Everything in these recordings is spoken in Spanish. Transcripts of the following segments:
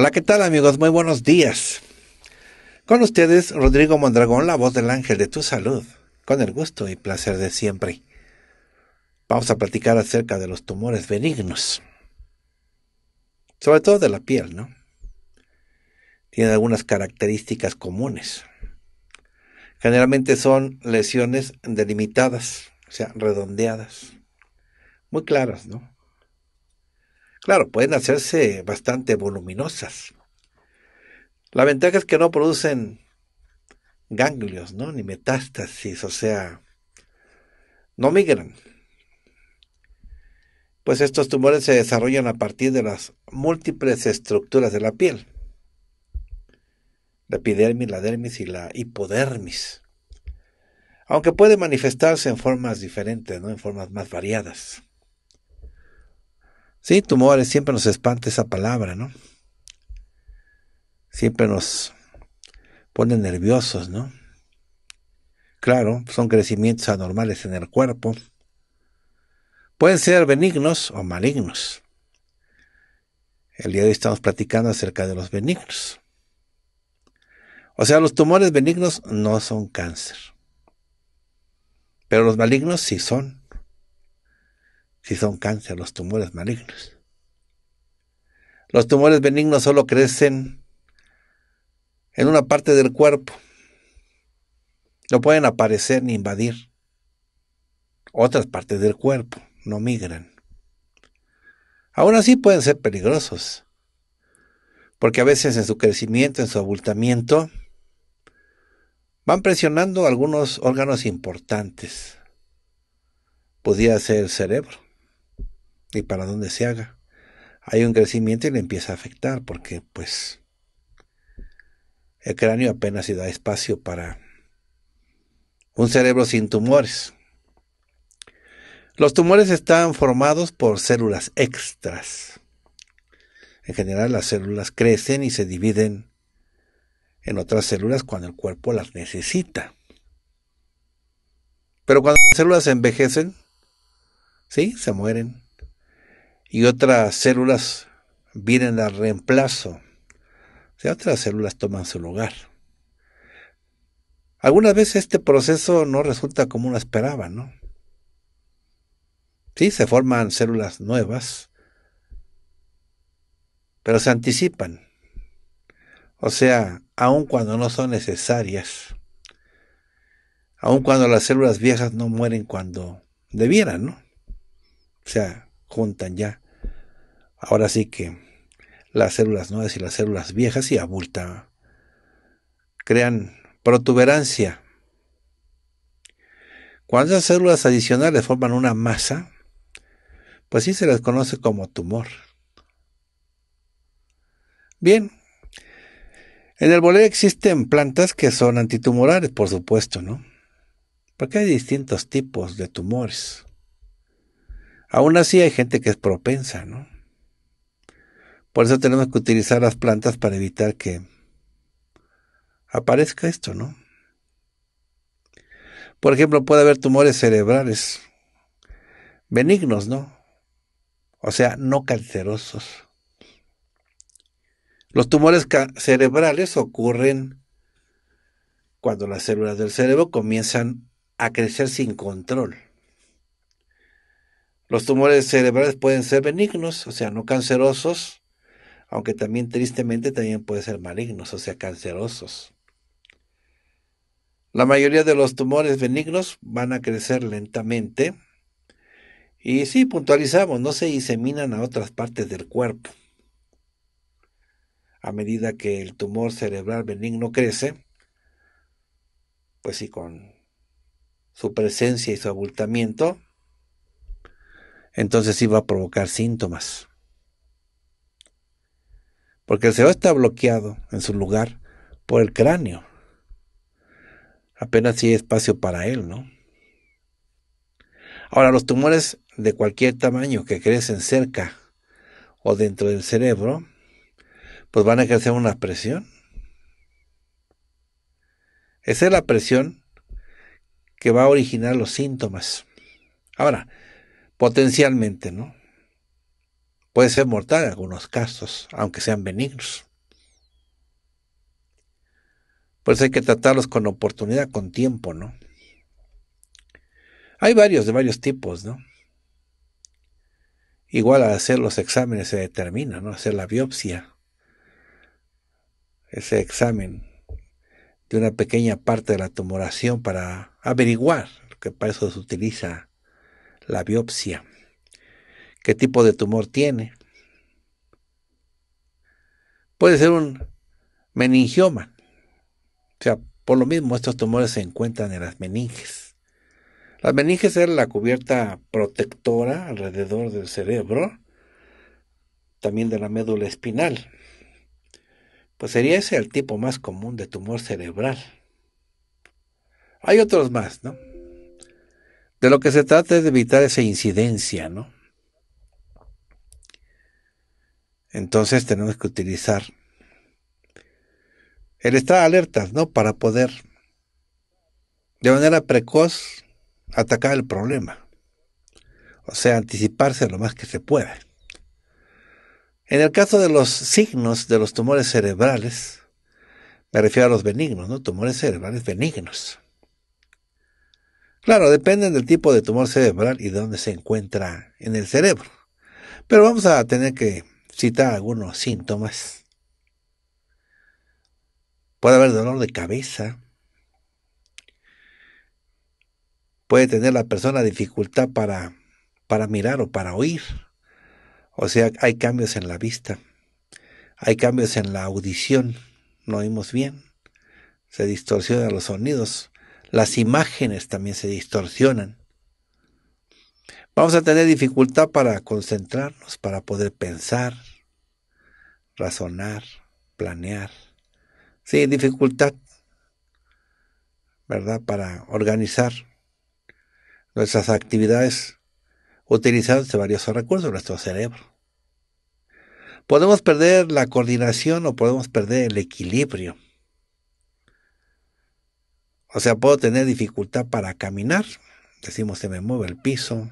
Hola, ¿qué tal amigos? Muy buenos días. Con ustedes, Rodrigo Mondragón, la voz del ángel de tu salud, con el gusto y placer de siempre. Vamos a platicar acerca de los tumores benignos, sobre todo de la piel, ¿no? Tienen algunas características comunes. Generalmente son lesiones delimitadas, o sea, redondeadas, muy claras, ¿no? Claro, pueden hacerse bastante voluminosas. La ventaja es que no producen ganglios, ¿no? Ni metástasis, o sea, no migran. Pues estos tumores se desarrollan a partir de las múltiples estructuras de la piel. La epidermis, la dermis y la hipodermis. Aunque puede manifestarse en formas diferentes, ¿no? En formas más variadas. Sí, tumores, siempre nos espanta esa palabra, ¿no? Siempre nos pone nerviosos, ¿no? Claro, son crecimientos anormales en el cuerpo. Pueden ser benignos o malignos. El día de hoy estamos platicando acerca de los benignos. O sea, los tumores benignos no son cáncer. Pero los malignos sí son si son cáncer, los tumores malignos. Los tumores benignos solo crecen en una parte del cuerpo. No pueden aparecer ni invadir otras partes del cuerpo, no migran. Aún así pueden ser peligrosos, porque a veces en su crecimiento, en su abultamiento, van presionando algunos órganos importantes. Podría ser el cerebro, y para donde se haga. Hay un crecimiento y le empieza a afectar porque pues el cráneo apenas se da espacio para un cerebro sin tumores. Los tumores están formados por células extras. En general las células crecen y se dividen en otras células cuando el cuerpo las necesita. Pero cuando las células envejecen, ¿sí? Se mueren y otras células vienen al reemplazo. O sea, otras células toman su lugar. Algunas veces este proceso no resulta como uno esperaba, ¿no? Sí, se forman células nuevas, pero se anticipan. O sea, aun cuando no son necesarias, aun cuando las células viejas no mueren cuando debieran, ¿no? O sea, juntan ya. Ahora sí que las células nuevas y las células viejas y abulta. Crean protuberancia. Cuando las células adicionales forman una masa, pues sí se les conoce como tumor. Bien, en el bolero existen plantas que son antitumorales, por supuesto, ¿no? Porque hay distintos tipos de tumores. Aún así hay gente que es propensa, ¿no? Por eso tenemos que utilizar las plantas para evitar que aparezca esto, ¿no? Por ejemplo, puede haber tumores cerebrales benignos, ¿no? O sea, no cancerosos. Los tumores cerebrales ocurren cuando las células del cerebro comienzan a crecer sin control. Los tumores cerebrales pueden ser benignos, o sea, no cancerosos, aunque también tristemente también pueden ser malignos, o sea, cancerosos. La mayoría de los tumores benignos van a crecer lentamente y sí, puntualizamos, no se diseminan a otras partes del cuerpo. A medida que el tumor cerebral benigno crece, pues sí, con su presencia y su abultamiento, entonces iba a provocar síntomas. Porque el cerebro está bloqueado en su lugar por el cráneo. Apenas si hay espacio para él, ¿no? Ahora, los tumores de cualquier tamaño que crecen cerca o dentro del cerebro, pues van a ejercer una presión. Esa es la presión que va a originar los síntomas. Ahora, Potencialmente, ¿no? Puede ser mortal en algunos casos, aunque sean benignos. Por eso hay que tratarlos con oportunidad, con tiempo, ¿no? Hay varios de varios tipos, ¿no? Igual a hacer los exámenes se determina, ¿no? Hacer la biopsia. Ese examen de una pequeña parte de la tumoración para averiguar, que para eso se utiliza la biopsia, qué tipo de tumor tiene. Puede ser un meningioma. O sea, por lo mismo, estos tumores se encuentran en las meninges. Las meninges es la cubierta protectora alrededor del cerebro, también de la médula espinal. Pues sería ese el tipo más común de tumor cerebral. Hay otros más, ¿no? De lo que se trata es de evitar esa incidencia, ¿no? Entonces tenemos que utilizar el estar alerta, ¿no? Para poder de manera precoz atacar el problema. O sea, anticiparse lo más que se pueda. En el caso de los signos de los tumores cerebrales, me refiero a los benignos, ¿no? Tumores cerebrales benignos. Claro, dependen del tipo de tumor cerebral y de dónde se encuentra en el cerebro. Pero vamos a tener que citar algunos síntomas. Puede haber dolor de cabeza. Puede tener la persona dificultad para, para mirar o para oír. O sea, hay cambios en la vista. Hay cambios en la audición. No oímos bien. Se distorsionan los sonidos. Las imágenes también se distorsionan. Vamos a tener dificultad para concentrarnos, para poder pensar, razonar, planear. Sí, dificultad, ¿verdad? Para organizar nuestras actividades utilizando varios recursos, nuestro cerebro. Podemos perder la coordinación o podemos perder el equilibrio. O sea, puedo tener dificultad para caminar. Decimos, se me mueve el piso,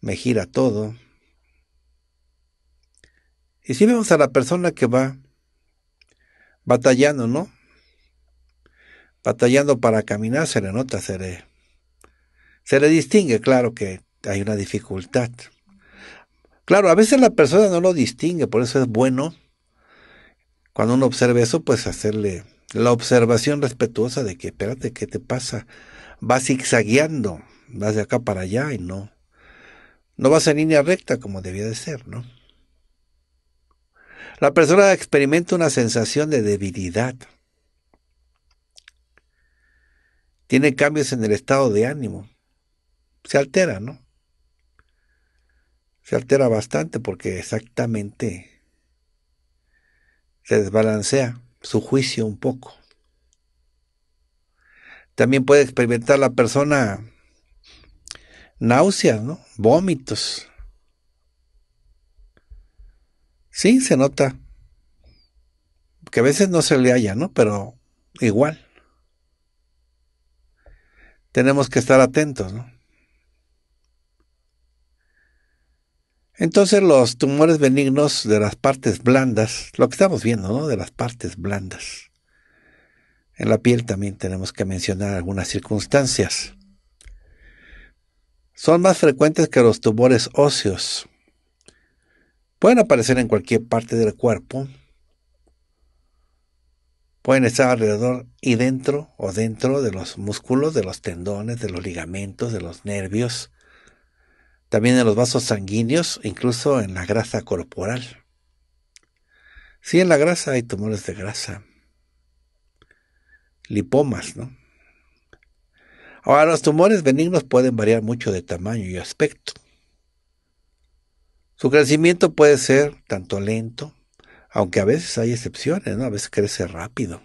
me gira todo. Y si vemos a la persona que va batallando, ¿no? Batallando para caminar, se le nota, se le, se le distingue, claro que hay una dificultad. Claro, a veces la persona no lo distingue, por eso es bueno, cuando uno observe eso, pues hacerle la observación respetuosa de que, espérate, ¿qué te pasa? Vas zigzagueando, vas de acá para allá y no. No vas en línea recta como debía de ser, ¿no? La persona experimenta una sensación de debilidad. Tiene cambios en el estado de ánimo. Se altera, ¿no? Se altera bastante porque exactamente se desbalancea su juicio un poco. También puede experimentar la persona náuseas, ¿no? Vómitos. Sí, se nota. Que a veces no se le haya, ¿no? Pero igual. Tenemos que estar atentos, ¿no? Entonces los tumores benignos de las partes blandas, lo que estamos viendo, ¿no? De las partes blandas. En la piel también tenemos que mencionar algunas circunstancias. Son más frecuentes que los tumores óseos. Pueden aparecer en cualquier parte del cuerpo. Pueden estar alrededor y dentro o dentro de los músculos, de los tendones, de los ligamentos, de los nervios, también en los vasos sanguíneos, incluso en la grasa corporal. Sí, en la grasa hay tumores de grasa, lipomas, ¿no? Ahora, los tumores benignos pueden variar mucho de tamaño y aspecto. Su crecimiento puede ser tanto lento, aunque a veces hay excepciones, ¿no? A veces crece rápido.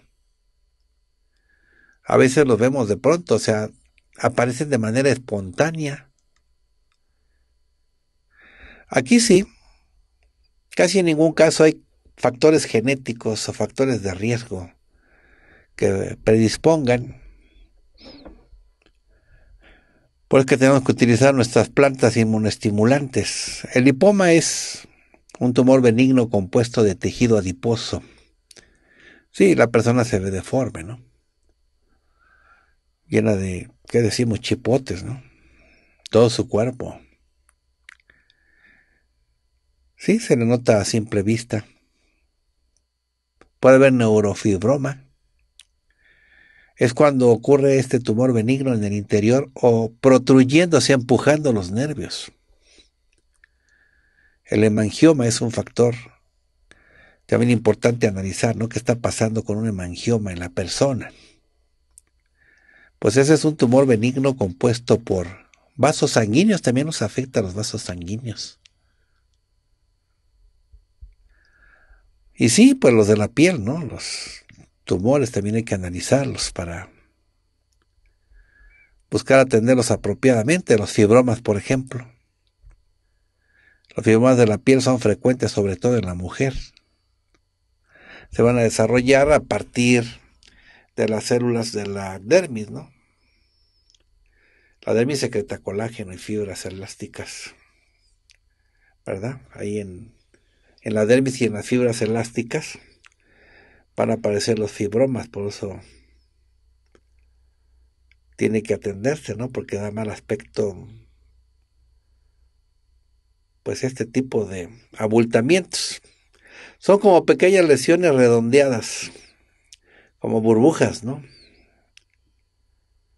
A veces los vemos de pronto, o sea, aparecen de manera espontánea Aquí sí, casi en ningún caso hay factores genéticos o factores de riesgo que predispongan. Por eso que tenemos que utilizar nuestras plantas inmunoestimulantes. El lipoma es un tumor benigno compuesto de tejido adiposo. Sí, la persona se ve deforme, ¿no? Llena de, ¿qué decimos? Chipotes, ¿no? Todo su cuerpo. Sí, se le nota a simple vista. Puede haber neurofibroma. Es cuando ocurre este tumor benigno en el interior o protruyéndose, empujando los nervios. El hemangioma es un factor también importante analizar, ¿no? ¿Qué está pasando con un hemangioma en la persona? Pues ese es un tumor benigno compuesto por vasos sanguíneos, también nos afecta a los vasos sanguíneos. Y sí, pues los de la piel, ¿no? Los tumores también hay que analizarlos para buscar atenderlos apropiadamente. Los fibromas, por ejemplo. Los fibromas de la piel son frecuentes, sobre todo en la mujer. Se van a desarrollar a partir de las células de la dermis, ¿no? La dermis secreta colágeno y fibras elásticas. ¿Verdad? Ahí en en la dermis y en las fibras elásticas van a aparecer los fibromas, por eso tiene que atenderse, ¿no? Porque da mal aspecto, pues este tipo de abultamientos. Son como pequeñas lesiones redondeadas, como burbujas, ¿no?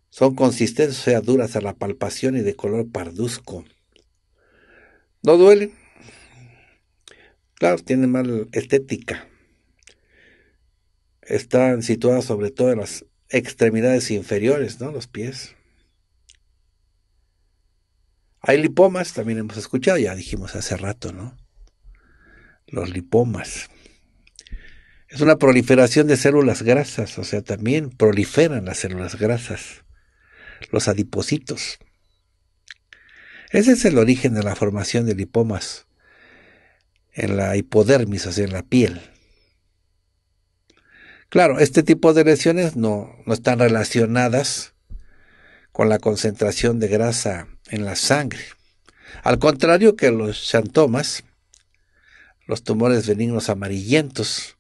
Son consistentes, o sea, duras a la palpación y de color parduzco. No duelen, Claro, tienen mal estética. Están situadas sobre todo en las extremidades inferiores, ¿no? Los pies. Hay lipomas, también hemos escuchado, ya dijimos hace rato, ¿no? Los lipomas. Es una proliferación de células grasas, o sea, también proliferan las células grasas, los adipocitos. Ese es el origen de la formación de lipomas en la hipodermis, o en la piel. Claro, este tipo de lesiones no, están relacionadas con la concentración de grasa en la sangre. Al contrario que los xantomas, los tumores benignos amarillentos,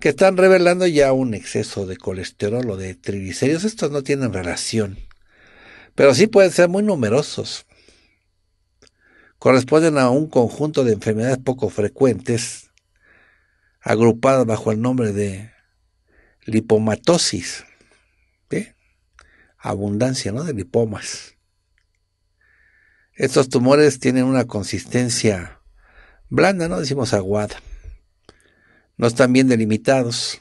que están revelando ya un exceso de colesterol o de triglicéridos, estos no tienen relación, pero sí pueden ser muy numerosos corresponden a un conjunto de enfermedades poco frecuentes, agrupadas bajo el nombre de lipomatosis, abundancia ¿no? de lipomas. Estos tumores tienen una consistencia blanda, no decimos aguada. No están bien delimitados.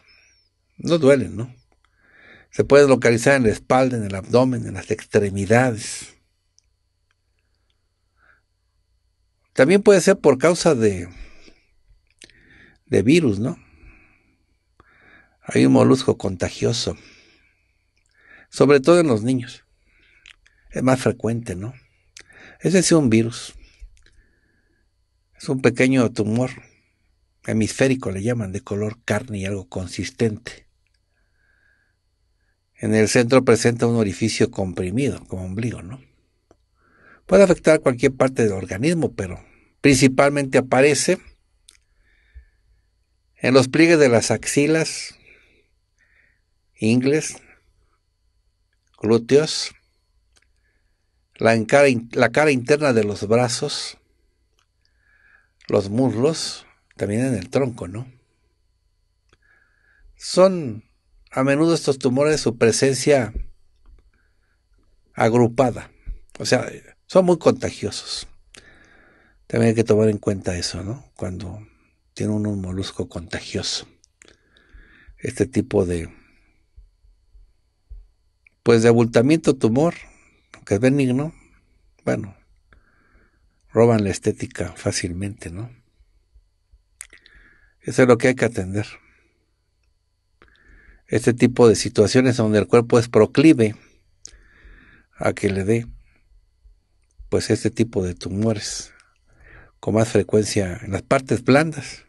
No duelen, ¿no? Se pueden localizar en la espalda, en el abdomen, en las extremidades. También puede ser por causa de, de virus, ¿no? Hay un molusco contagioso, sobre todo en los niños. Es más frecuente, ¿no? Ese es un virus. Es un pequeño tumor hemisférico, le llaman, de color carne y algo consistente. En el centro presenta un orificio comprimido, como ombligo, ¿no? Puede afectar a cualquier parte del organismo, pero principalmente aparece en los pliegues de las axilas, ingles, glúteos, la, la, cara interna de los brazos, los muslos, también en el tronco, ¿no? Son a menudo estos tumores su presencia agrupada. O sea, son muy contagiosos. También hay que tomar en cuenta eso, ¿no? Cuando tiene uno un molusco contagioso. Este tipo de, pues de abultamiento tumor, que es benigno, bueno, roban la estética fácilmente, ¿no? Eso es lo que hay que atender. Este tipo de situaciones donde el cuerpo es proclive a que le dé pues este tipo de tumores con más frecuencia en las partes blandas.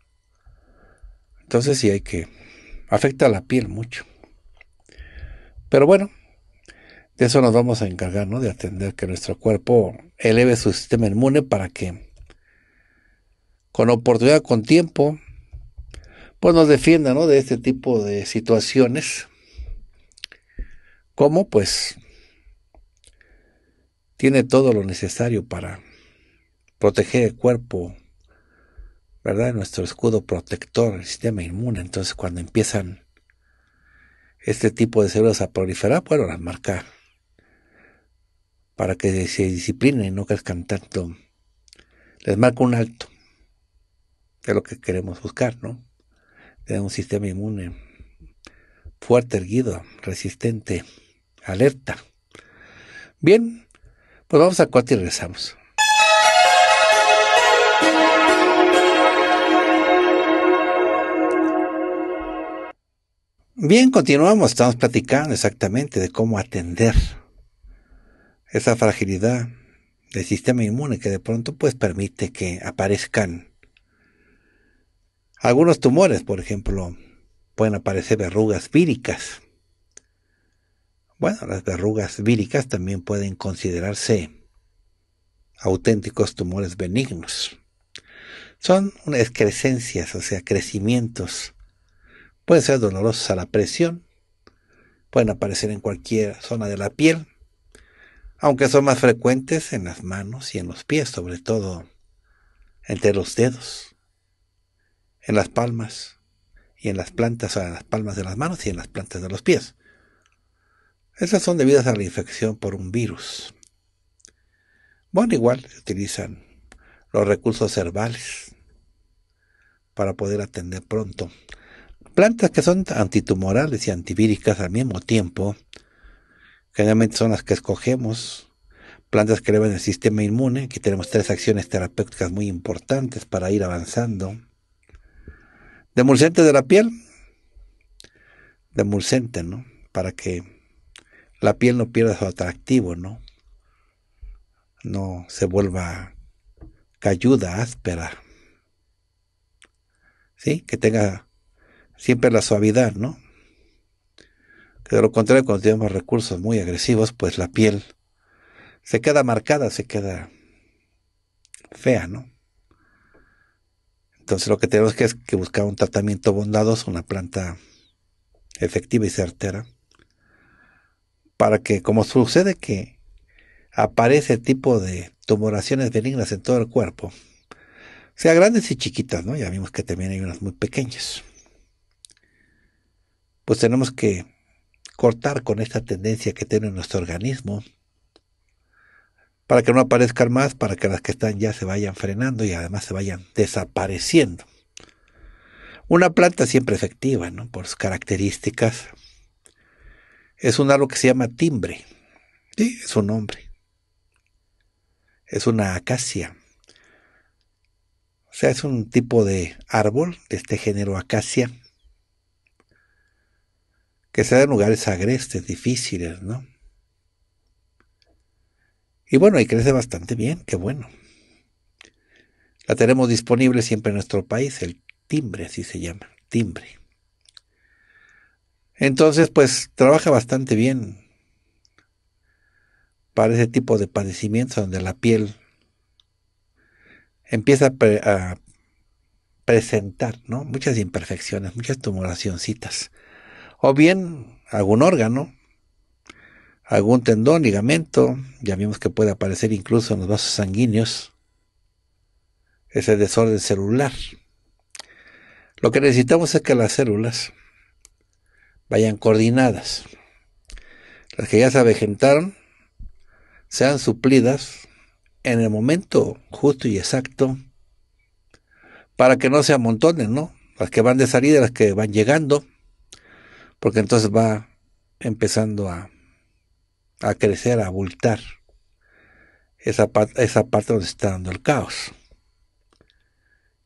Entonces sí hay que afecta a la piel mucho. Pero bueno, de eso nos vamos a encargar, ¿no? De atender que nuestro cuerpo eleve su sistema inmune para que con oportunidad, con tiempo, pues nos defienda, ¿no? De este tipo de situaciones. Como pues tiene todo lo necesario para proteger el cuerpo, ¿verdad? Nuestro escudo protector, el sistema inmune. Entonces, cuando empiezan este tipo de células a proliferar, bueno, las marca para que se disciplinen y no crezcan tanto. Les marca un alto. Es lo que queremos buscar, ¿no? Tener un sistema inmune fuerte, erguido, resistente, alerta. Bien, pues vamos a cuate y regresamos. Bien, continuamos, estamos platicando exactamente de cómo atender esa fragilidad del sistema inmune que de pronto pues permite que aparezcan algunos tumores, por ejemplo, pueden aparecer verrugas víricas bueno, las verrugas víricas también pueden considerarse auténticos tumores benignos. Son crecencias, o sea, crecimientos. Pueden ser dolorosos a la presión, pueden aparecer en cualquier zona de la piel, aunque son más frecuentes en las manos y en los pies, sobre todo entre los dedos, en las palmas y en las plantas, o en las palmas de las manos y en las plantas de los pies. Esas son debidas a la infección por un virus. Bueno, igual utilizan los recursos herbales para poder atender pronto. Plantas que son antitumorales y antivíricas al mismo tiempo, generalmente son las que escogemos. Plantas que elevan el sistema inmune. Aquí tenemos tres acciones terapéuticas muy importantes para ir avanzando. Demulcente de la piel. Demulcente, ¿no? Para que la piel no pierda su atractivo, ¿no? No se vuelva cayuda, áspera. ¿Sí? Que tenga siempre la suavidad, ¿no? Que de lo contrario, cuando tenemos recursos muy agresivos, pues la piel se queda marcada, se queda fea, ¿no? Entonces lo que tenemos que es que buscar un tratamiento bondadoso, una planta efectiva y certera para que, como sucede que aparece tipo de tumoraciones benignas en todo el cuerpo, sea grandes y chiquitas, ¿no? Ya vimos que también hay unas muy pequeñas. Pues tenemos que cortar con esta tendencia que tiene nuestro organismo para que no aparezcan más, para que las que están ya se vayan frenando y además se vayan desapareciendo. Una planta siempre efectiva, ¿no? Por sus características, es un árbol que se llama timbre. Sí, es un nombre. Es una acacia. O sea, es un tipo de árbol de este género acacia que se da en lugares agrestes, difíciles, ¿no? Y bueno, y crece bastante bien, qué bueno. La tenemos disponible siempre en nuestro país, el timbre, así se llama, timbre. Entonces, pues trabaja bastante bien para ese tipo de padecimientos donde la piel empieza a, presentar muchas imperfecciones, muchas tumoracioncitas. O bien algún órgano, algún tendón, ligamento, ya vimos que puede aparecer incluso en los vasos sanguíneos, ese desorden celular. Lo que necesitamos es que las células vayan coordinadas. Las que ya se avejentaron sean suplidas en el momento justo y exacto para que no se amontonen, ¿no? Las que van de salida, las que van llegando, porque entonces va empezando a, crecer, a abultar esa, esa parte donde está dando el caos.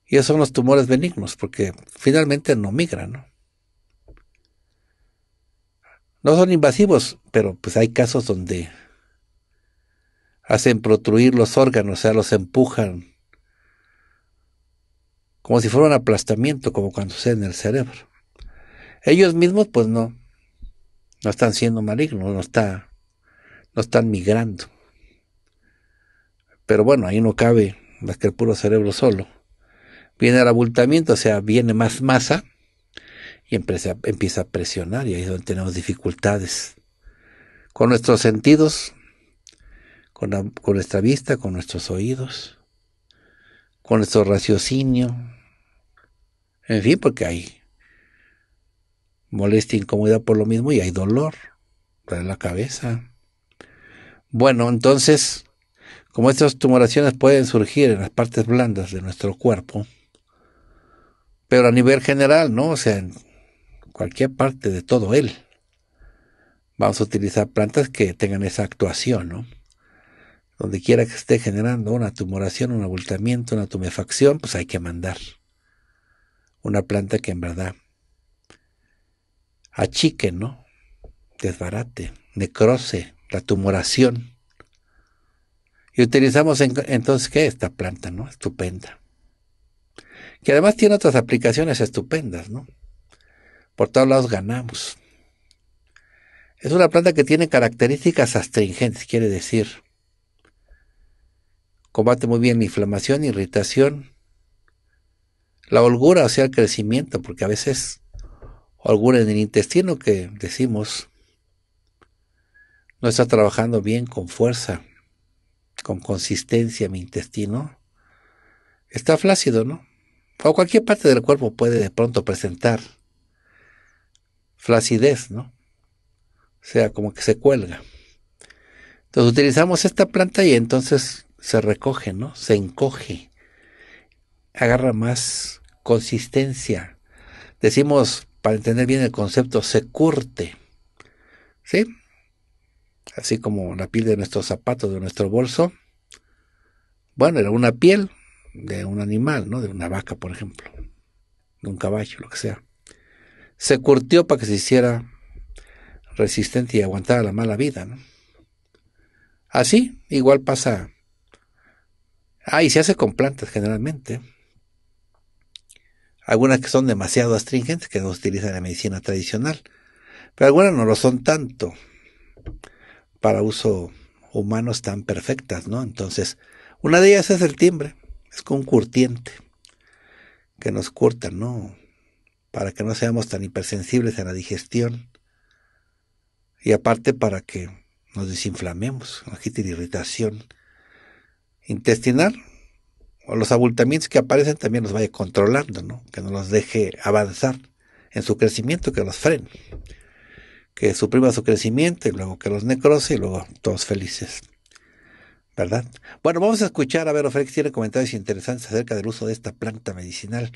Y esos son los tumores benignos, porque finalmente no migran, ¿no? No son invasivos, pero pues hay casos donde hacen protruir los órganos, o sea, los empujan como si fuera un aplastamiento, como cuando sucede en el cerebro. Ellos mismos, pues no, no están siendo malignos, no, está, no están migrando. Pero bueno, ahí no cabe más que el puro cerebro solo. Viene el abultamiento, o sea, viene más masa y empieza, empieza a presionar y ahí es donde tenemos dificultades. Con nuestros sentidos, con, nuestra vista, con nuestros oídos, con nuestro raciocinio, en fin, porque hay molestia, incomodidad por lo mismo y hay dolor en la cabeza. Bueno, entonces, como estas tumoraciones pueden surgir en las partes blandas de nuestro cuerpo, pero a nivel general, ¿no? O sea, cualquier parte de todo él. Vamos a utilizar plantas que tengan esa actuación, ¿no? Donde quiera que esté generando una tumoración, un abultamiento, una tumefacción, pues hay que mandar una planta que en verdad achique, ¿no? Desbarate, necrose, la tumoración. Y utilizamos entonces, ¿qué? Esta planta, ¿no? Estupenda. Que además tiene otras aplicaciones estupendas, ¿no? Por todos lados ganamos. Es una planta que tiene características astringentes, quiere decir. Combate muy bien la inflamación, irritación, la holgura, o sea, el crecimiento, porque a veces holgura en el intestino que decimos no está trabajando bien con fuerza, con consistencia mi intestino. Está flácido, ¿no? O cualquier parte del cuerpo puede de pronto presentar flacidez, ¿no? O sea, como que se cuelga. Entonces utilizamos esta planta y entonces se recoge, ¿no? Se encoge, agarra más consistencia. Decimos, para entender bien el concepto, se curte, ¿sí? Así como la piel de nuestros zapatos, de nuestro bolso. Bueno, era una piel de un animal, ¿no? De una vaca, por ejemplo, de un caballo, lo que sea se curtió para que se hiciera resistente y aguantara la mala vida. ¿no? Así, igual pasa. Ah, y se hace con plantas generalmente. Algunas que son demasiado astringentes, que no utilizan la medicina tradicional, pero algunas no lo son tanto para uso humano tan perfectas, ¿no? Entonces, una de ellas es el timbre, es con curtiente, que nos curta, ¿no? para que no seamos tan hipersensibles en la digestión y aparte para que nos desinflamemos, agite irritación intestinal o los abultamientos que aparecen también los vaya controlando, ¿no? que no los deje avanzar en su crecimiento, que los frene, que suprima su crecimiento y luego que los necrose y luego todos felices. ¿Verdad? Bueno, vamos a escuchar, a ver, que tiene comentarios interesantes acerca del uso de esta planta medicinal.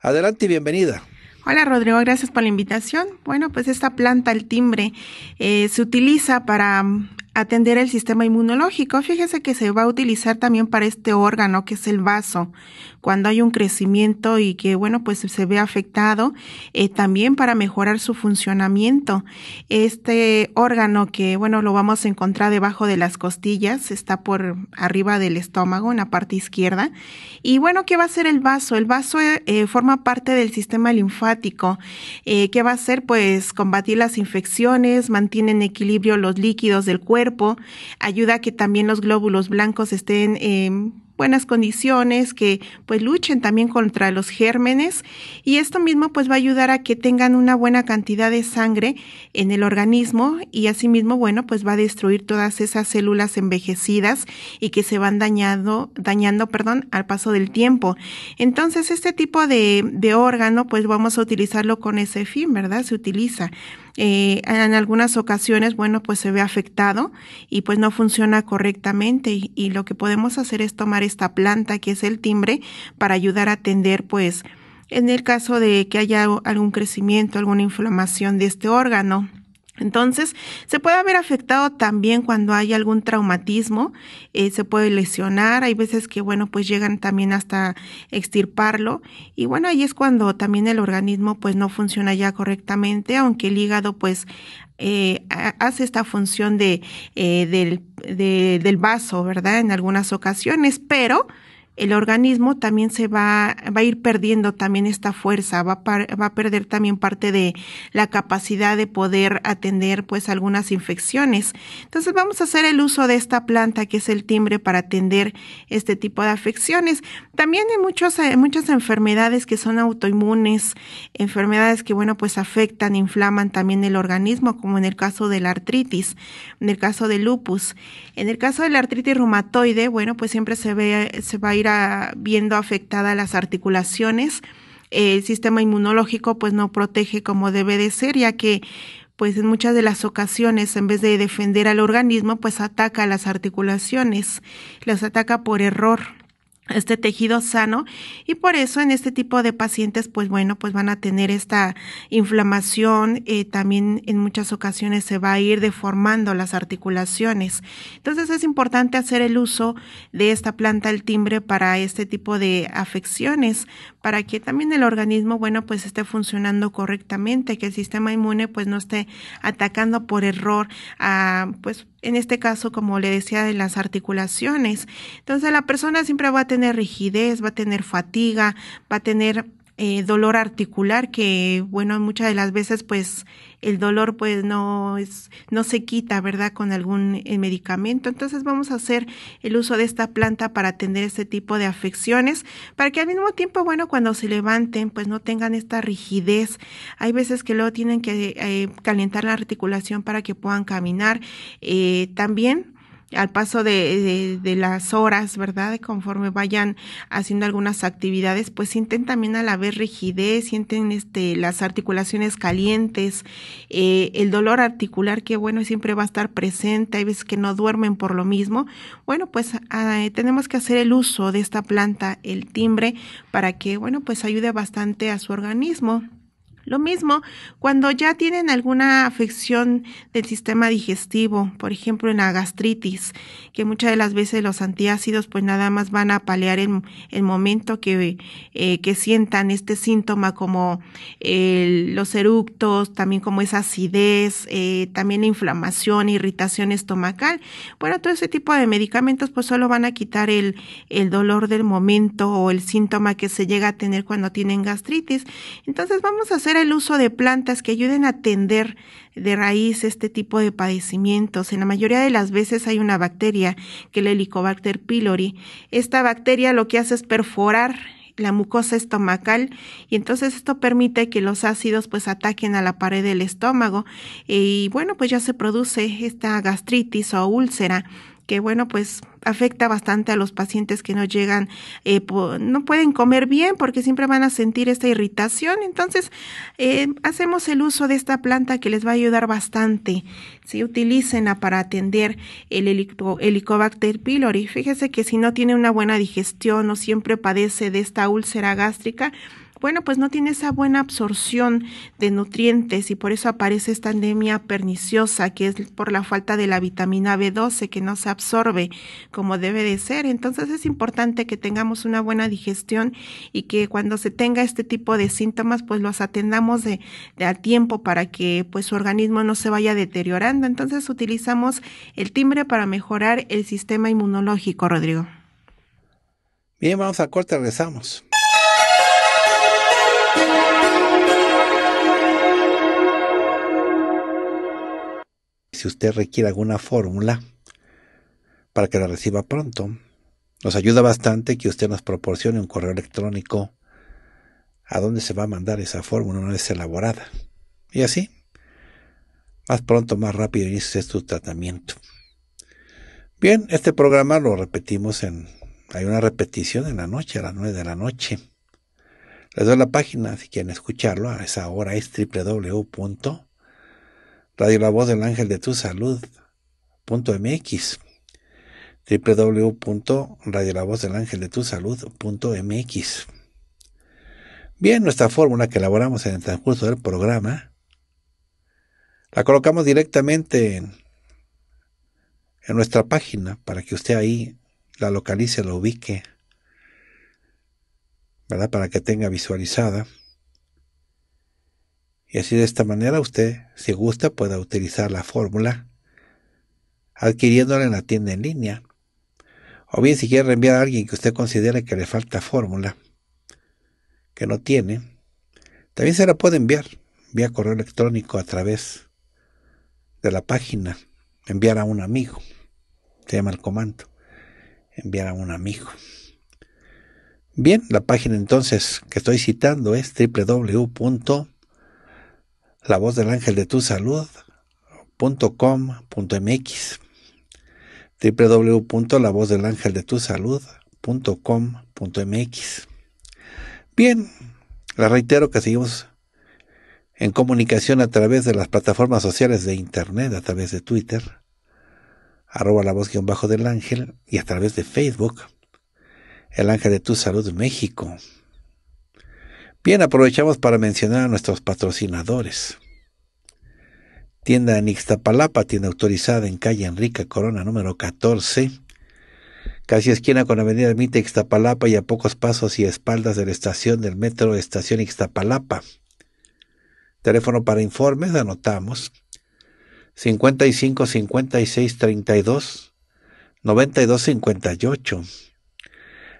Adelante y bienvenida. Hola Rodrigo, gracias por la invitación. Bueno, pues esta planta, el timbre, eh, se utiliza para mm, atender el sistema inmunológico. Fíjese que se va a utilizar también para este órgano que es el vaso cuando hay un crecimiento y que, bueno, pues se ve afectado, eh, también para mejorar su funcionamiento. Este órgano que, bueno, lo vamos a encontrar debajo de las costillas, está por arriba del estómago, en la parte izquierda. Y bueno, ¿qué va a ser el vaso? El vaso eh, forma parte del sistema linfático. Eh, ¿Qué va a hacer? Pues combatir las infecciones, mantiene en equilibrio los líquidos del cuerpo, ayuda a que también los glóbulos blancos estén em, buenas condiciones, que pues luchen también contra los gérmenes y esto mismo pues va a ayudar a que tengan una buena cantidad de sangre en el organismo y asimismo, bueno, pues va a destruir todas esas células envejecidas y que se van dañando, dañando, perdón, al paso del tiempo. Entonces, este tipo de, de órgano pues vamos a utilizarlo con ese fin, ¿verdad? Se utiliza. Eh, en algunas ocasiones, bueno, pues se ve afectado y pues no funciona correctamente y, lo que podemos hacer es tomar esta planta que es el timbre para ayudar a atender pues en el caso de que haya algún crecimiento, alguna inflamación de este órgano. Entonces, se puede haber afectado también cuando hay algún traumatismo, eh, se puede lesionar, hay veces que, bueno, pues llegan también hasta extirparlo y bueno, ahí es cuando también el organismo pues no funciona ya correctamente, aunque el hígado pues eh, hace esta función eh, del, del vaso, ¿verdad? En algunas ocasiones, pero el organismo también se va, va a ir perdiendo también esta fuerza, va, va a perder también parte de la capacidad de poder atender pues algunas infecciones. Entonces vamos a hacer el uso de esta planta que es el timbre para atender este tipo de afecciones. También hay eh, muchas enfermedades que son autoinmunes, enfermedades que bueno pues afectan, inflaman también el organismo, como en el caso de la artritis, en el caso del lupus. En el caso de la artritis reumatoide, bueno pues siempre se ve, se va a ir viendo afectadas las articulaciones. El sistema inmunológico pues no protege como debe de ser, ya que pues en muchas de las ocasiones, en vez de defender al organismo, pues ataca las articulaciones, las ataca por error este tejido sano y por eso en este tipo de pacientes pues bueno pues van a tener esta inflamación eh, también en muchas ocasiones se va a ir deformando las articulaciones entonces es importante hacer el uso de esta planta el timbre para este tipo de afecciones para que también el organismo bueno pues esté funcionando correctamente que el sistema inmune pues no esté atacando por error a pues en este caso, como le decía, de las articulaciones. Entonces la persona siempre va a tener rigidez, va a tener fatiga, va a tener eh, dolor articular que bueno muchas de las veces pues el dolor pues no es no se quita verdad con algún eh, medicamento entonces vamos a hacer el uso de esta planta para atender este tipo de afecciones para que al mismo tiempo bueno cuando se levanten pues no tengan esta rigidez hay veces que luego tienen que eh, calentar la articulación para que puedan caminar también al paso de, las horas, ¿verdad? Conforme vayan haciendo algunas actividades, pues sienten también a la vez rigidez, sienten este, las articulaciones calientes, eh, el dolor articular que, bueno, siempre va a estar presente, hay veces que no duermen por lo mismo. Bueno, pues ah, tenemos que hacer el uso de esta planta, el timbre, para que, bueno, pues ayude bastante a su organismo. Lo mismo cuando ya tienen alguna afección del sistema digestivo, por ejemplo en la gastritis, que muchas de las veces los antiácidos pues nada más van a paliar el, el momento que, eh, que, sientan este síntoma como los eructos, también como esa acidez, eh, también también inflamación, irritación estomacal. Bueno, todo ese tipo de medicamentos pues solo van a quitar el, el dolor del momento o el síntoma que se llega a tener cuando tienen gastritis. Entonces vamos a hacer el uso de plantas que ayuden a atender de raíz este tipo de padecimientos. En la mayoría de las veces hay una bacteria, que es el Helicobacter pylori. Esta bacteria lo que hace es perforar la mucosa estomacal y entonces esto permite que los ácidos pues ataquen a la pared del estómago eh, y bueno pues ya se produce esta gastritis o úlcera que bueno, pues afecta bastante a los pacientes que no llegan, eh, no pueden comer bien porque siempre van a sentir esta irritación. Entonces, eh, hacemos el uso de esta planta que les va a ayudar bastante. Si utilicen para atender el Helicobacter pylori. Fíjese que si no tiene una buena digestión o siempre padece de esta úlcera gástrica, bueno, pues no tiene esa buena absorción de nutrientes y por eso aparece esta anemia perniciosa que es por la falta de la vitamina B12 que no se absorbe como debe de ser. Entonces es importante que tengamos una buena digestión y que cuando se tenga este tipo de síntomas pues los atendamos de, a tiempo para que pues su organismo no se vaya deteriorando. Entonces utilizamos el timbre para mejorar el sistema inmunológico, Rodrigo. Bien, vamos a corte, regresamos. si usted requiere alguna fórmula para que la reciba pronto. Nos ayuda bastante que usted nos proporcione un correo electrónico a dónde se va a mandar esa fórmula una vez elaborada. Y así, más pronto, más rápido inicia su tratamiento. Bien, este programa lo repetimos en... Hay una repetición en la noche, a las 9 de la noche. Les doy la página si quieren escucharlo. A esa hora es www Radio La Voz del Ángel de Tu Salud. Punto .mx Bien, nuestra fórmula que elaboramos en el transcurso del programa la colocamos directamente en, en nuestra página para que usted ahí la localice, la ubique, ¿verdad? Para que tenga visualizada y así de esta manera usted, si gusta, pueda utilizar la fórmula adquiriéndola en la tienda en línea. O bien si quiere reenviar a alguien que usted considere que le falta fórmula, que no tiene, también se la puede enviar vía correo electrónico a través de la página. Enviar a un amigo. Se llama el comando. Enviar a un amigo. Bien, la página entonces que estoy citando es www la voz del ángel de tu salud.com.mx Bien, les reitero que seguimos en comunicación a través de las plataformas sociales de Internet, a través de Twitter, arroba la voz guión bajo del ángel y a través de Facebook, el ángel de tu salud México. Bien, aprovechamos para mencionar a nuestros patrocinadores. Tienda en Ixtapalapa, tienda autorizada en calle Enrique Corona número 14, casi esquina con Avenida Ermita Ixtapalapa y a pocos pasos y espaldas de la estación del metro Estación Ixtapalapa. Teléfono para informes, anotamos 55 56 32 92 58.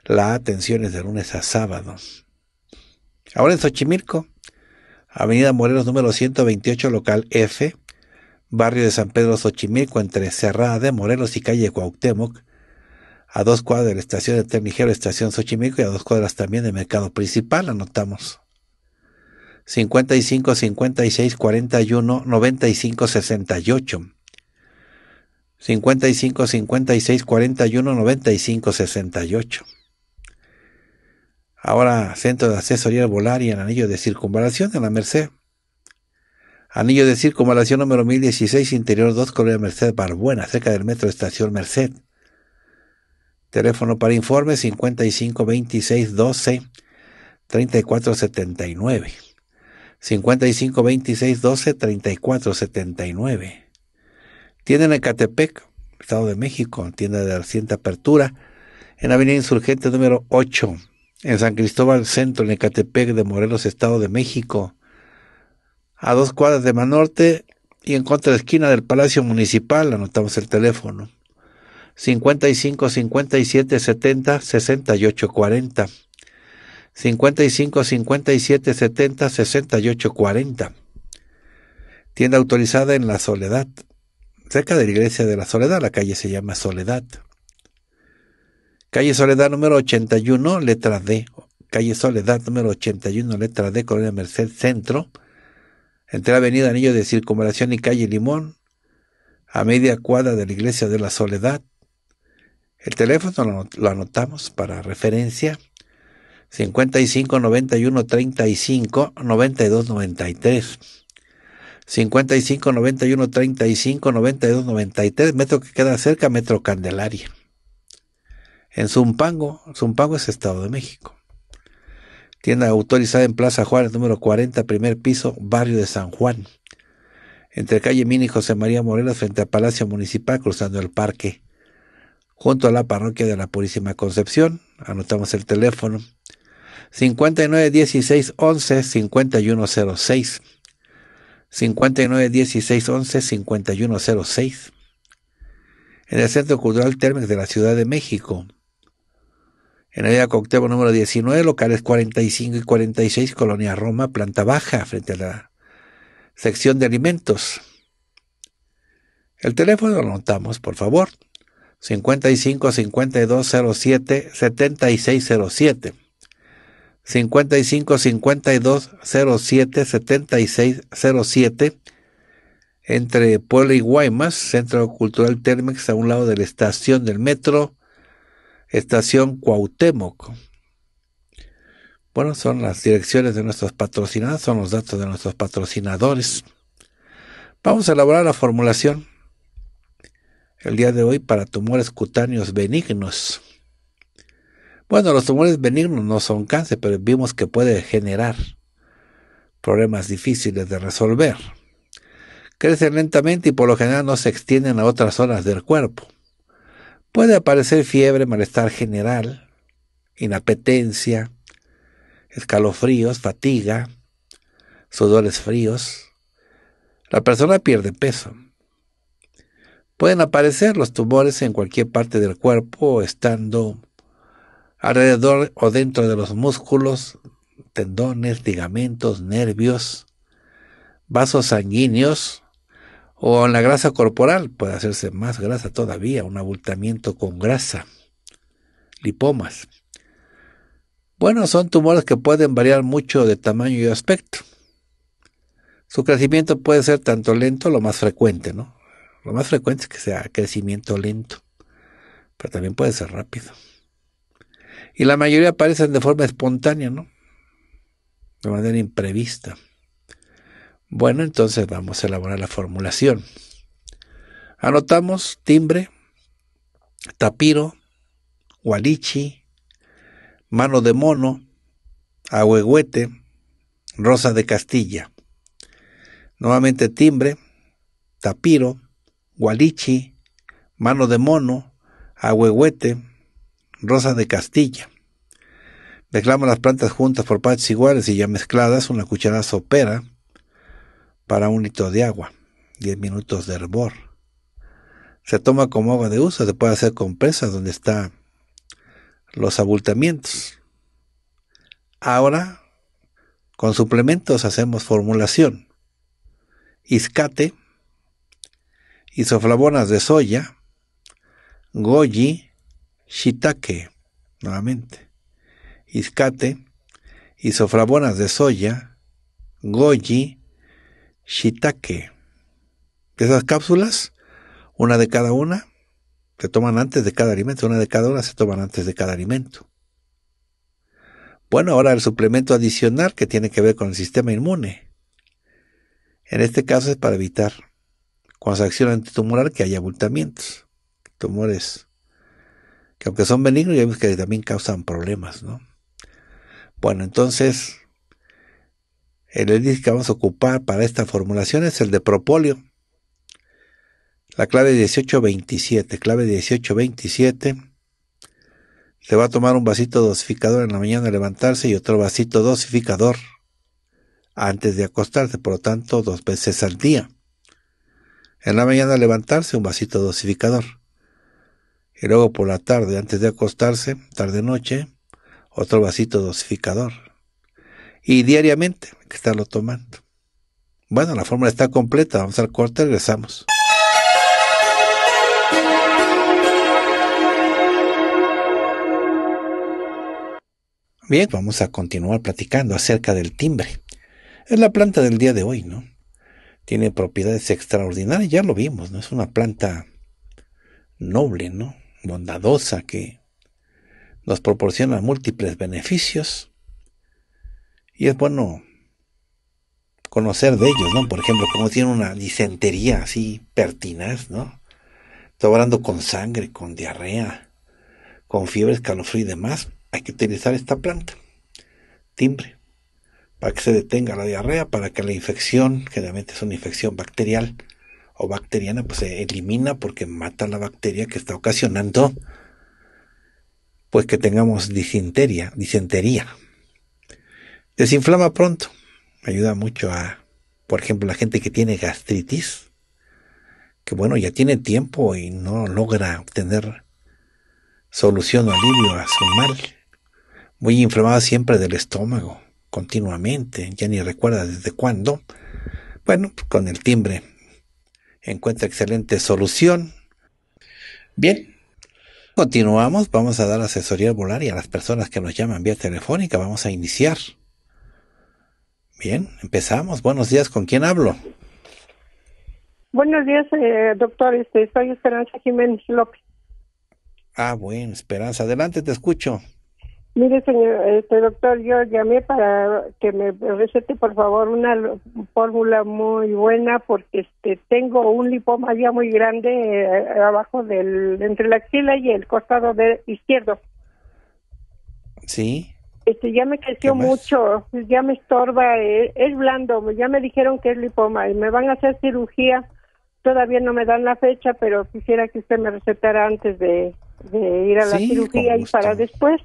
La atención es de lunes a sábados. Ahora en Xochimilco, Avenida Morelos número 128, local F, barrio de San Pedro Xochimilco, entre Cerrada de Morelos y calle Cuauhtémoc, a dos cuadras de la estación de Ternijero, estación Xochimilco, y a dos cuadras también del mercado principal, anotamos. 55 56 41 95 68. 55 56 41 95 68 ahora Centro de Asesoría Volar y el Anillo de Circunvalación en la Merced. Anillo de Circunvalación número 1016, interior 2, Colonia Merced Barbuena, cerca del metro Estación Merced. Teléfono para informes 55 26 12 34 79. 12 Tienda en Ecatepec, Estado de México, tienda de reciente apertura, en Avenida Insurgente número 8, en San Cristóbal Centro, en Ecatepec de Morelos, Estado de México, a dos cuadras de Manorte y en contra de la esquina del Palacio Municipal, anotamos el teléfono, 55 57 70 68 40. 55 57 70 68 40. Tienda autorizada en La Soledad, cerca de la iglesia de La Soledad, la calle se llama Soledad. Calle Soledad número 81, letra D. Calle Soledad número 81, letra D, Colonia Merced Centro. Entre la Avenida Anillo de Circunvalación y Calle Limón, a media cuadra de la Iglesia de la Soledad. El teléfono lo, lo anotamos para referencia. 55 91 35 92 93. 55 91 35 92 93, metro que queda cerca, metro Candelaria en Zumpango. Zumpango es Estado de México. Tienda autorizada en Plaza Juárez, número 40, primer piso, barrio de San Juan. Entre calle Mini y José María Morelos, frente a Palacio Municipal, cruzando el parque. Junto a la parroquia de la Purísima Concepción. Anotamos el teléfono. 591611-5106. 591611-5106. En el Centro Cultural Termes de la Ciudad de México. En Avenida Coctebo número 19, locales 45 y 46, Colonia Roma, planta baja, frente a la sección de alimentos. El teléfono lo anotamos, por favor. 55 5207 7607. 55 5207 7607 entre Puebla y Guaymas, Centro Cultural Térmex, a un lado de la estación del metro Estación Cuauhtémoc. Bueno, son las direcciones de nuestros patrocinadores, son los datos de nuestros patrocinadores. Vamos a elaborar la formulación el día de hoy para tumores cutáneos benignos. Bueno, los tumores benignos no son cáncer, pero vimos que puede generar problemas difíciles de resolver. Crecen lentamente y por lo general no se extienden a otras zonas del cuerpo. Puede aparecer fiebre, malestar general, inapetencia, escalofríos, fatiga, sudores fríos. La persona pierde peso. Pueden aparecer los tumores en cualquier parte del cuerpo, estando alrededor o dentro de los músculos, tendones, ligamentos, nervios, vasos sanguíneos, o en la grasa corporal puede hacerse más grasa todavía, un abultamiento con grasa, lipomas. Bueno, son tumores que pueden variar mucho de tamaño y aspecto. Su crecimiento puede ser tanto lento, lo más frecuente, ¿no? Lo más frecuente es que sea crecimiento lento, pero también puede ser rápido. Y la mayoría aparecen de forma espontánea, ¿no? De manera imprevista. Bueno, entonces vamos a elaborar la formulación. Anotamos timbre, tapiro, gualichi, mano de mono, ahuehuete, rosa de Castilla. Nuevamente timbre, tapiro, gualichi, mano de mono, ahuehuete, rosa de Castilla. Mezclamos las plantas juntas por partes iguales y ya mezcladas, una cucharada sopera para un litro de agua, 10 minutos de hervor. Se toma como agua de uso, se puede hacer con donde están los abultamientos. Ahora, con suplementos hacemos formulación. Iscate, isoflavonas de soya, goji, shiitake, nuevamente. Iscate, isoflavonas de soya, goji, shiitake. Esas cápsulas, una de cada una, se toman antes de cada alimento, una de cada una se toman antes de cada alimento. Bueno, ahora el suplemento adicional que tiene que ver con el sistema inmune. En este caso es para evitar cuando se acción antitumoral que haya abultamientos, tumores que aunque son benignos, ya vemos que también causan problemas, ¿no? Bueno, entonces el elixir que vamos a ocupar para esta formulación es el de propóleo. La clave 1827, clave 1827. Se va a tomar un vasito dosificador en la mañana al levantarse y otro vasito dosificador antes de acostarse, por lo tanto, dos veces al día. En la mañana al levantarse un vasito dosificador. Y luego por la tarde, antes de acostarse, tarde-noche, otro vasito dosificador y diariamente que que lo tomando. Bueno, la fórmula está completa, vamos al corte, regresamos. Bien, vamos a continuar platicando acerca del timbre. Es la planta del día de hoy, ¿no? Tiene propiedades extraordinarias, ya lo vimos, ¿no? Es una planta noble, ¿no? Bondadosa que nos proporciona múltiples beneficios. Y es bueno conocer de ellos, ¿no? Por ejemplo, como tiene una disentería así pertinaz, ¿no? Está con sangre, con diarrea, con fiebre, escalofrío y demás. Hay que utilizar esta planta, timbre, para que se detenga la diarrea, para que la infección, generalmente es una infección bacterial o bacteriana, pues se elimina porque mata la bacteria que está ocasionando pues que tengamos disentería, disentería. Desinflama pronto. Ayuda mucho a, por ejemplo, la gente que tiene gastritis, que bueno, ya tiene tiempo y no logra obtener solución o alivio a su mal. Muy inflamada siempre del estómago, continuamente, ya ni recuerda desde cuándo. Bueno, pues, con el timbre encuentra excelente solución. Bien, continuamos, vamos a dar asesoría volar y a las personas que nos llaman vía telefónica vamos a iniciar Bien, empezamos. Buenos días, ¿con quién hablo? Buenos días, eh, doctor. Este, soy Esperanza Jiménez López. Ah, bueno, Esperanza, adelante, te escucho. Mire, señor, este doctor, yo llamé para que me recete, por favor, una fórmula muy buena porque este tengo un lipoma ya muy grande eh, abajo del entre la axila y el costado de izquierdo. Sí este ya me creció mucho, ya me estorba, eh, es, blando, ya me dijeron que es lipoma y me van a hacer cirugía, todavía no me dan la fecha, pero quisiera que usted me recetara antes de, ir a la cirugía y para después.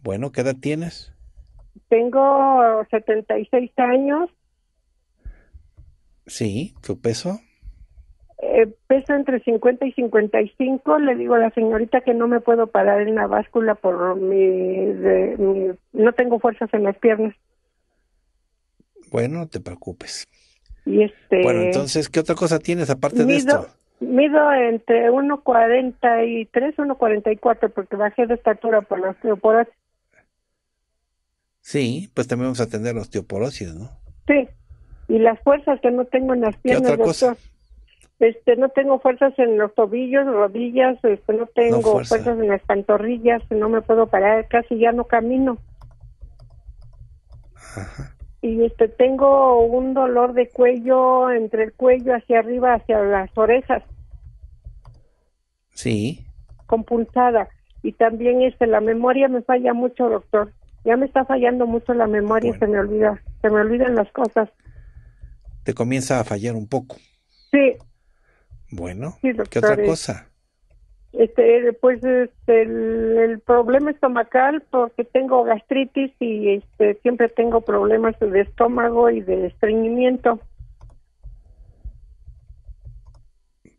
Bueno, ¿qué edad tienes? Tengo 76 años. Sí, ¿tu peso? eh, pesa entre 50 y 55. Le digo a la señorita que no me puedo parar en la báscula por mi, no tengo fuerzas en las piernas. Bueno, no te preocupes. Y este, bueno, entonces, ¿qué otra cosa tienes aparte de esto? Mido entre 1,43, 1,44, porque bajé de estatura por la osteoporosis. Sí, pues también vamos a tener la osteoporosis, ¿no? Sí, y las fuerzas que no tengo en las piernas, ¿Qué otra cosa? Este, no tengo fuerzas en los tobillos, rodillas, este, no tengo fuerzas en las pantorrillas, no me puedo parar, casi ya no camino. Y este, tengo un dolor de cuello entre el cuello hacia arriba, hacia las orejas. Sí. Compulsada. Y también este, la memoria me falla mucho, doctor. Ya me está fallando mucho la memoria, se me olvida, se me olvidan las cosas. Te comienza a fallar un poco. Sí, bueno, ¿qué otra cosa? Eh, este, pues este, el, problema estomacal porque tengo gastritis y este, siempre tengo problemas de estómago y de estreñimiento.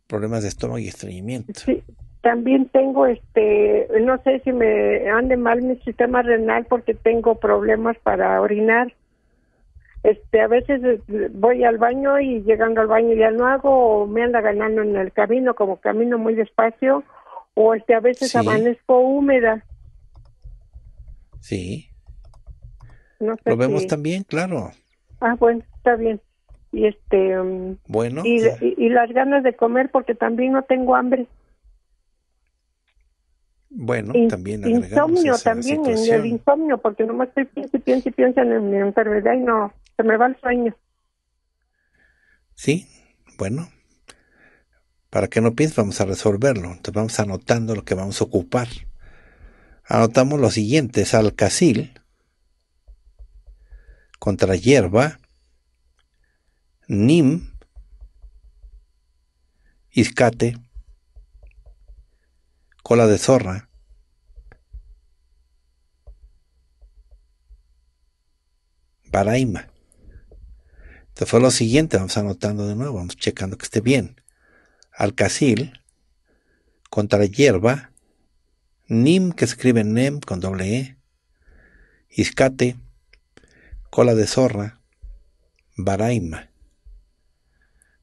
Problemas de estómago y estreñimiento. Sí, también tengo este, no sé si me ande mal mi sistema renal porque tengo problemas para orinar este a veces eh, voy al baño y llegando al baño ya no hago o me anda ganando en el camino como camino muy despacio o este a veces amanezco húmeda sí lo vemos también claro ah bueno está bien y este mm, bueno y, las ganas de comer porque también no tengo hambre bueno también insomnio también en el insomnio porque nomás estoy piensa y piensa y en mi enfermedad y no se me va el sueño. Sí, bueno. Para que no pienses, vamos a resolverlo. Entonces vamos anotando lo que vamos a ocupar. Anotamos lo siguiente, alcacil contra hierba, nim, iscate, cola de zorra, paraima. Entonces fue lo siguiente, vamos anotando de nuevo, vamos checando que esté bien. Alcacil contra hierba, nim que escribe nem con doble e, iscate, cola de zorra, baraima.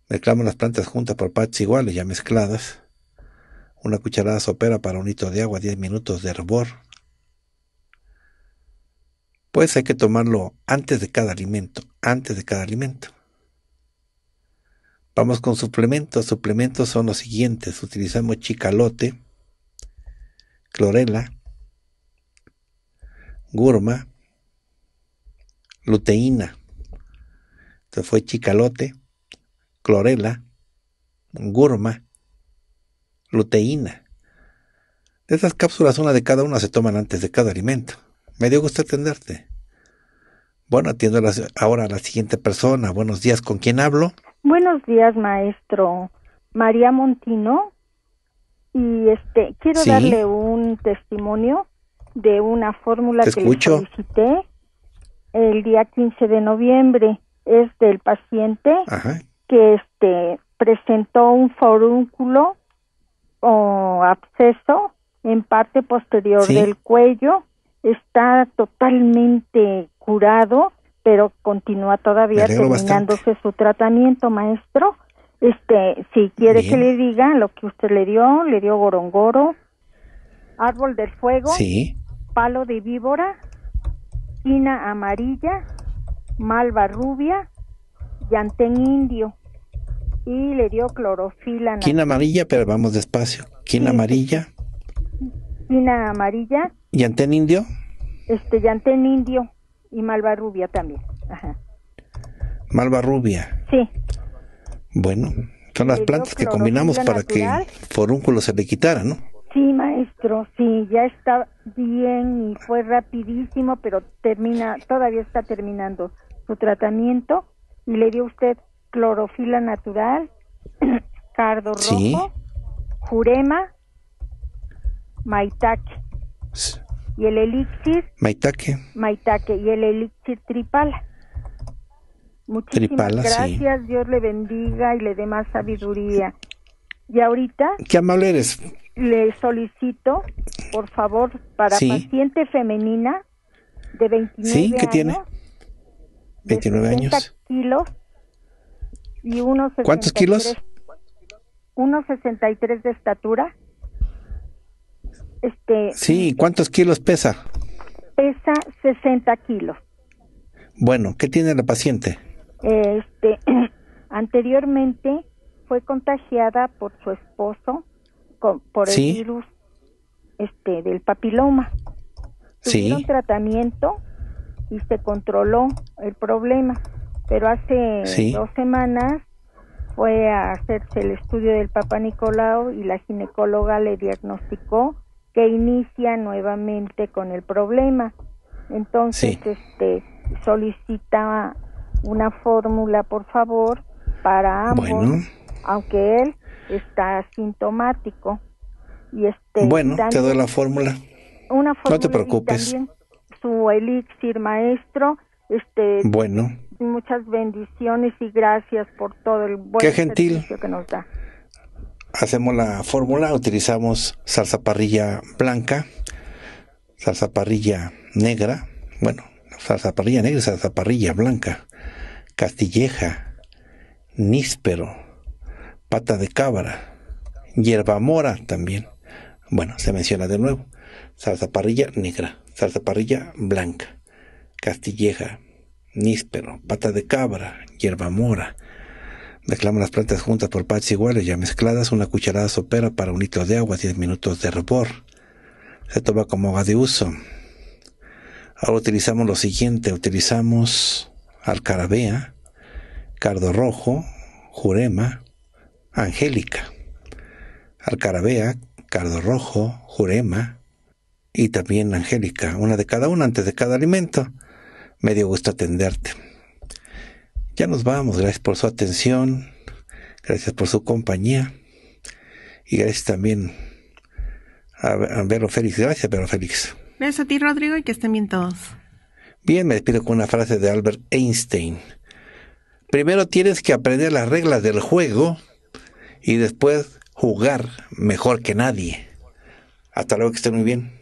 Mezclamos las plantas juntas por partes iguales, ya mezcladas. Una cucharada sopera para un litro de agua, 10 minutos de hervor, pues hay que tomarlo antes de cada alimento, antes de cada alimento. Vamos con suplementos. Suplementos son los siguientes. Utilizamos chicalote, clorela, gurma, luteína. Entonces fue chicalote, clorela, gurma, luteína. De Estas cápsulas, una de cada una, se toman antes de cada alimento. Me dio gusto atenderte. Bueno, atiendo ahora a la siguiente persona. Buenos días, ¿con quién hablo? Buenos días, maestro. María Montino. Y este, quiero darle un testimonio de una fórmula que le solicité el día 15 de noviembre. Es del paciente que este presentó un forúnculo o absceso en parte posterior del cuello está totalmente curado, pero continúa todavía terminándose su tratamiento, maestro. Este, si quiere que le diga lo que usted le dio, le dio gorongoro, árbol del fuego, palo de víbora, quina amarilla, malva rubia, yantén indio y le dio clorofila. Quina amarilla, pero vamos despacio. Quina amarilla. Quina amarilla, ¿Yantén Indio? Este, Yantén Indio y malva rubia también. Ajá. rubia. Sí. Bueno, son las plantas que combinamos para que el forúnculo se le quitara, ¿no? Sí, maestro, sí, ya está bien y fue rapidísimo, pero termina, todavía está terminando su tratamiento y le dio usted clorofila natural, cardo rojo, jurema, maitake. Sí y el elixir maitake. Maitake y el elixir tripala. Muchísimas gracias, Dios le bendiga y le dé más sabiduría. Y ahorita Qué amable eres. Le solicito, por favor, para paciente femenina de 29 sí, ¿qué años, tiene? 29 años. kilos y unos ¿Cuántos kilos? 1.63 de estatura este, sí, ¿cuántos kilos pesa? Pesa 60 kilos. Bueno, ¿qué tiene la paciente? Este, anteriormente fue contagiada por su esposo con, por el virus este del papiloma. Tuvieron un tratamiento y se controló el problema, pero hace dos semanas fue a hacerse el estudio del papá Nicolau y la ginecóloga le diagnosticó que inicia nuevamente con el problema. Entonces, este, solicita una fórmula, por favor, para ambos, aunque él está asintomático. Y este, bueno, te doy la fórmula. Una fórmula. No te preocupes. su elixir maestro, este. Bueno. Muchas bendiciones y gracias por todo el buen servicio que nos da hacemos la fórmula, utilizamos salsa parrilla blanca, salsa parrilla negra, bueno, salsa parrilla negra, salsa parrilla blanca, castilleja, níspero, pata de cabra, hierba mora también. Bueno, se menciona de nuevo. Salsa parrilla negra, salsa parrilla blanca, castilleja, níspero, pata de cabra, hierba mora, Reclama las plantas juntas por partes iguales ya mezcladas, una cucharada sopera para un litro de agua, 10 minutos de hervor. Se toma como agua de uso. Ahora utilizamos lo siguiente, utilizamos alcarabea, cardo rojo, jurema, angélica. Alcarabea, cardo rojo, jurema y también angélica, una de cada una antes de cada alimento. Me dio gusto atenderte. Ya nos vamos, gracias por su atención, gracias por su compañía y gracias también a, a Vero Félix. Gracias, Vero Félix. Gracias a ti, Rodrigo, y que estén bien todos. Bien, me despido con una frase de Albert Einstein. Primero tienes que aprender las reglas del juego y después jugar mejor que nadie. Hasta luego, que estén muy bien.